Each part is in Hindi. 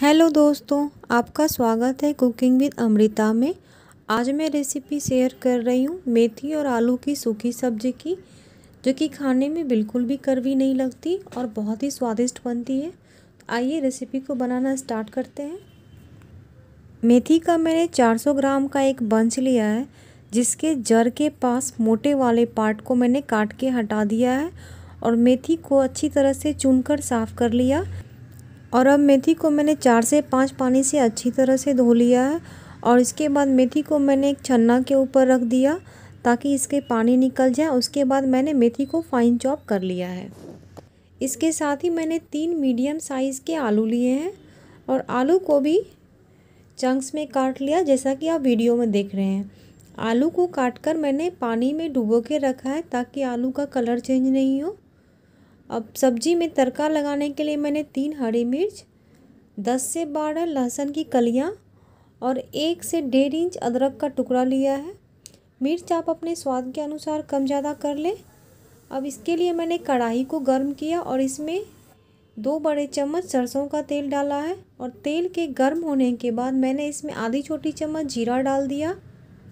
हेलो दोस्तों आपका स्वागत है कुकिंग विद अमृता में आज मैं रेसिपी शेयर कर रही हूँ मेथी और आलू की सूखी सब्जी की जो कि खाने में बिल्कुल भी कड़वी नहीं लगती और बहुत ही स्वादिष्ट बनती है तो आइए रेसिपी को बनाना स्टार्ट करते हैं मेथी का मैंने 400 ग्राम का एक बंच लिया है जिसके जड़ के पास मोटे वाले पार्ट को मैंने काट के हटा दिया है और मेथी को अच्छी तरह से चुनकर साफ़ कर लिया और अब मेथी को मैंने चार से पाँच पानी से अच्छी तरह से धो लिया है और इसके बाद मेथी को मैंने एक छन्ना के ऊपर रख दिया ताकि इसके पानी निकल जाए उसके बाद मैंने मेथी को फाइन चॉप कर लिया है इसके साथ ही मैंने तीन मीडियम साइज़ के आलू लिए हैं और आलू को भी चंक्स में काट लिया जैसा कि आप वीडियो में देख रहे हैं आलू को काट कर मैंने पानी में डुबो के रखा है ताकि आलू का कलर चेंज नहीं हो अब सब्जी में तड़का लगाने के लिए मैंने तीन हरी मिर्च दस से बारह लहसुन की कलियाँ और एक से डेढ़ इंच अदरक का टुकड़ा लिया है मिर्च आप अपने स्वाद के अनुसार कम ज़्यादा कर लें अब इसके लिए मैंने कढ़ाई को गर्म किया और इसमें दो बड़े चम्मच सरसों का तेल डाला है और तेल के गर्म होने के बाद मैंने इसमें आधी छोटी चम्मच जीरा डाल दिया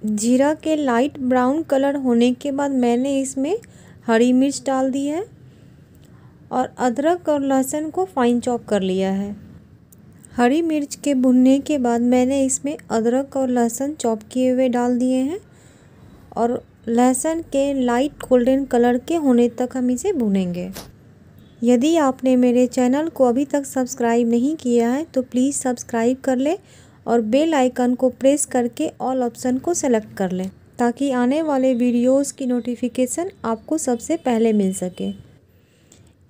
जीरा के लाइट ब्राउन कलर होने के बाद मैंने इसमें हरी मिर्च डाल दी है और अदरक और लहसुन को फाइन चॉप कर लिया है हरी मिर्च के भुनने के बाद मैंने इसमें अदरक और लहसुन चॉप किए हुए डाल दिए हैं और लहसुन के लाइट गोल्डन कलर के होने तक हम इसे भुनेंगे यदि आपने मेरे चैनल को अभी तक सब्सक्राइब नहीं किया है तो प्लीज़ सब्सक्राइब कर लें और बेल आइकन को प्रेस करके ऑल ऑप्शन को सेलेक्ट कर लें ताकि आने वाले वीडियोस की नोटिफिकेशन आपको सबसे पहले मिल सके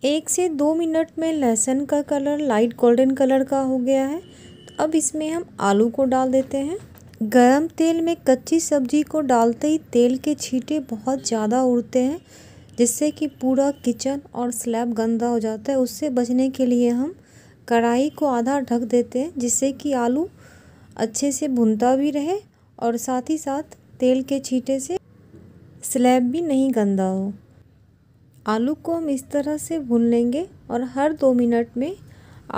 एक से दो मिनट में लहसुन का कलर लाइट गोल्डन कलर का हो गया है तो अब इसमें हम आलू को डाल देते हैं गरम तेल में कच्ची सब्जी को डालते ही तेल के छींटे बहुत ज़्यादा उड़ते हैं जिससे कि पूरा किचन और स्लैब गंदा हो जाता है उससे बचने के लिए हम कढ़ाई को आधा ढक देते हैं जिससे कि आलू अच्छे से भुनता भी रहे और साथ ही साथ तेल के छींटे से स्लैब भी नहीं गंदा हो आलू को हम इस तरह से भून लेंगे और हर दो मिनट में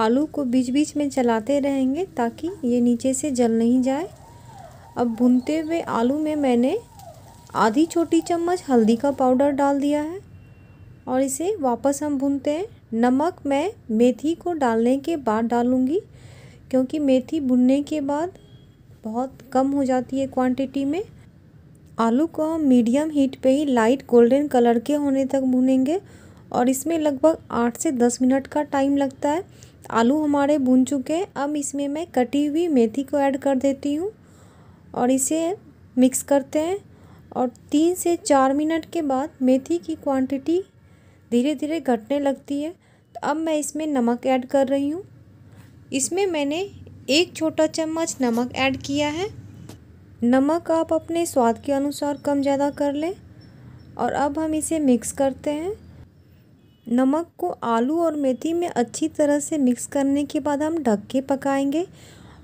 आलू को बीच बीच में चलाते रहेंगे ताकि ये नीचे से जल नहीं जाए अब भूनते हुए आलू में मैंने आधी छोटी चम्मच हल्दी का पाउडर डाल दिया है और इसे वापस हम भूनते हैं नमक मैं मेथी को डालने के बाद डालूँगी क्योंकि मेथी भुनने के बाद बहुत कम हो जाती है क्वांटिटी में आलू को हम मीडियम हीट पे ही लाइट गोल्डन कलर के होने तक भूनेंगे और इसमें लगभग आठ से दस मिनट का टाइम लगता है आलू हमारे भून चुके हैं अब इसमें मैं कटी हुई मेथी को ऐड कर देती हूँ और इसे मिक्स करते हैं और तीन से चार मिनट के बाद मेथी की क्वांटिटी धीरे धीरे घटने लगती है तो अब मैं इसमें नमक ऐड कर रही हूँ इसमें मैंने एक छोटा चम्मच नमक ऐड किया है नमक आप अपने स्वाद के अनुसार कम ज़्यादा कर लें और अब हम इसे मिक्स करते हैं नमक को आलू और मेथी में अच्छी तरह से मिक्स करने के बाद हम ढक के पकाएंगे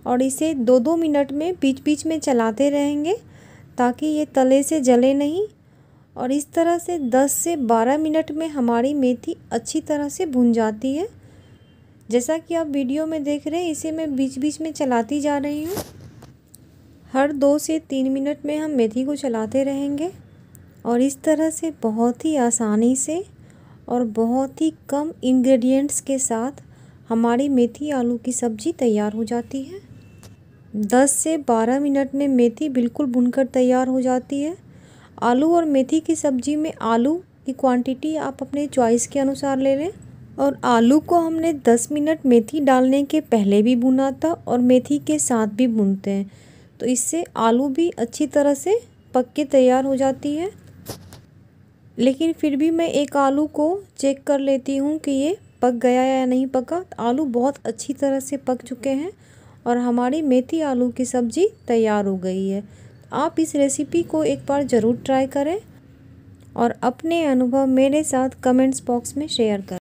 और इसे दो दो मिनट में बीच बीच में चलाते रहेंगे ताकि ये तले से जले नहीं और इस तरह से 10 से 12 मिनट में हमारी मेथी अच्छी तरह से भुन जाती है जैसा कि आप वीडियो में देख रहे हैं इसे मैं बीच बीच में चलाती जा रही हूँ हर दो से तीन मिनट में हम मेथी को चलाते रहेंगे और इस तरह से बहुत ही आसानी से और बहुत ही कम इंग्रेडिएंट्स के साथ हमारी मेथी आलू की सब्ज़ी तैयार हो जाती है 10 से 12 मिनट में मेथी बिल्कुल भुनकर तैयार हो जाती है आलू और मेथी की सब्ज़ी में आलू की क्वांटिटी आप अपने चॉइस के अनुसार ले लें और आलू को हमने 10 मिनट मेथी डालने के पहले भी भुना था और मेथी के साथ भी बुनते हैं तो इससे आलू भी अच्छी तरह से पक के तैयार हो जाती है लेकिन फिर भी मैं एक आलू को चेक कर लेती हूँ कि ये पक गया या नहीं पका आलू बहुत अच्छी तरह से पक चुके हैं और हमारी मेथी आलू की सब्ज़ी तैयार हो गई है आप इस रेसिपी को एक बार ज़रूर ट्राई करें और अपने अनुभव मेरे साथ कमेंट्स बॉक्स में शेयर करें